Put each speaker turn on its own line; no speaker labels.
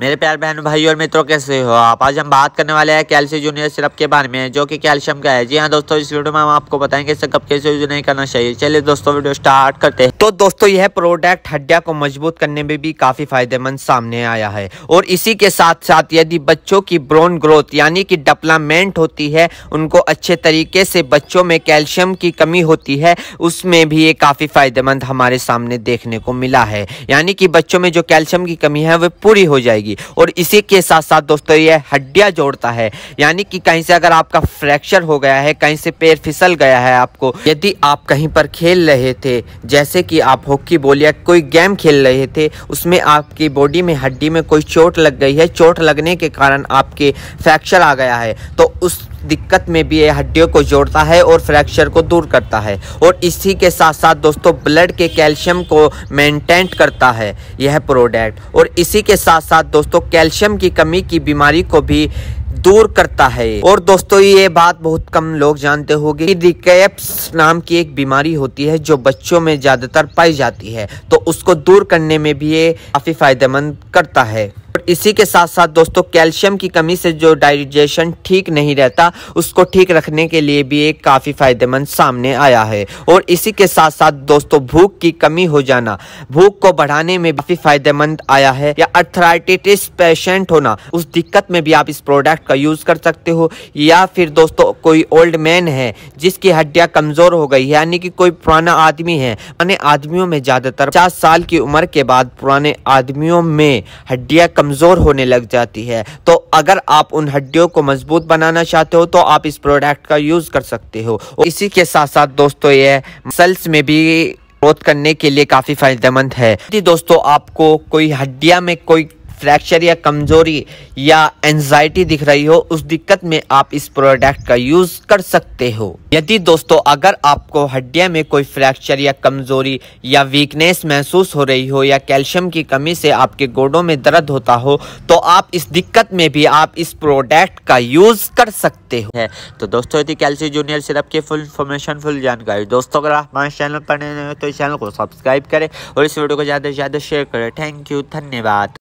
मेरे प्यार बहन भाई और मित्रों कैसे हो आप आज हम बात करने वाले हैं कैल्शियम जूनियर सिरप के बारे में जो कि कैल्शियम का है जी हाँ दोस्तों इस वीडियो में हम आपको बताएंगे इसे कब कैसे यूज नहीं करना चाहिए चलिए दोस्तों वीडियो स्टार्ट
करते हैं तो दोस्तों यह प्रोडक्ट हड्डिया को मजबूत करने में भी काफी फायदेमंद सामने आया है और इसी के साथ साथ यदि बच्चों की ब्रोन ग्रोथ यानी कि डेवलपमेंट होती है उनको अच्छे तरीके से बच्चों में कैल्शियम की कमी होती है उसमें भी ये काफी फायदेमंद हमारे सामने देखने को मिला है यानी कि बच्चों में जो कैल्शियम की कमी है वह पूरी हो जाएगी जाएगी और इसी के साथ साथ दोस्तों ये हड्डियाँ जोड़ता है यानी कि कहीं से अगर आपका फ्रैक्चर हो गया है कहीं से पैर फिसल गया है आपको यदि आप कहीं पर खेल रहे थे जैसे कि आप हॉकी बॉल या कोई गेम खेल रहे थे उसमें आपकी बॉडी में हड्डी में कोई चोट लग गई है चोट लगने के कारण आपके फ्रैक्चर आ गया है तो उस दिक्कत में भी ये हड्डियों को जोड़ता है और फ्रैक्चर को दूर करता है और इसी के साथ साथ दोस्तों ब्लड के कैल्शियम को मेंटेन करता है यह प्रोडक्ट और इसी के साथ साथ दोस्तों कैल्शियम की कमी की बीमारी को भी दूर करता है और दोस्तों ये बात बहुत कम लोग जानते होंगे कि रिकेप्स नाम की एक बीमारी होती है जो बच्चों में ज़्यादातर पाई जाती है तो उसको दूर करने में भी ये काफ़ी फायदेमंद करता है इसी के साथ साथ दोस्तों कैल्शियम की कमी से जो डाइजेशन ठीक नहीं रहता उसको ठीक रखने के लिए भी एक काफ़ी फ़ायदेमंद सामने आया है और इसी के साथ साथ दोस्तों भूख की कमी हो जाना भूख को बढ़ाने में काफ़ी फ़ायदेमंद आया है या अर्थराइटिस पेशेंट होना उस दिक्कत में भी आप इस प्रोडक्ट का यूज़ कर सकते हो या फिर दोस्तों कोई ओल्ड मैन है जिसकी हड्डियाँ कमज़ोर हो गई है यानी कि कोई पुराना आदमी है पुराने आदमियों में ज़्यादातर पचास साल की उम्र के बाद पुराने आदमियों में हड्डियाँ कमजोर कमज़ोर होने लग जाती है तो अगर आप उन हड्डियों को मजबूत बनाना चाहते हो तो आप इस प्रोडक्ट का यूज़ कर सकते हो इसी के साथ साथ दोस्तों ये मसल्स में भी ग्रोथ करने के लिए काफ़ी फ़ायदेमंद है यदि दोस्तों आपको कोई हड्डिया में कोई फ्रैक्चर या कमज़ोरी या एनजाइटी दिख रही हो उस दिक्कत में आप इस प्रोडक्ट का यूज़ कर सकते हो यदि दोस्तों अगर आपको हड्डिया में कोई फ्रैक्चर या कमज़ोरी या वीकनेस महसूस हो रही हो या कैल्शियम की कमी से आपके गोडों में दर्द होता हो तो आप इस दिक्कत में भी आप इस प्रोडक्ट का यूज़ कर सकते हो
तो दोस्तों यदि कैल्शियम जूनियर सिरप की फुल इन्फॉर्मेशन फुल जानकारी दोस्तों अगर आप हमारे चैनल पर नए हो तो इस चैनल को सब्सक्राइब करें और इस वीडियो को ज़्यादा से ज़्यादा शेयर करें थैंक यू धन्यवाद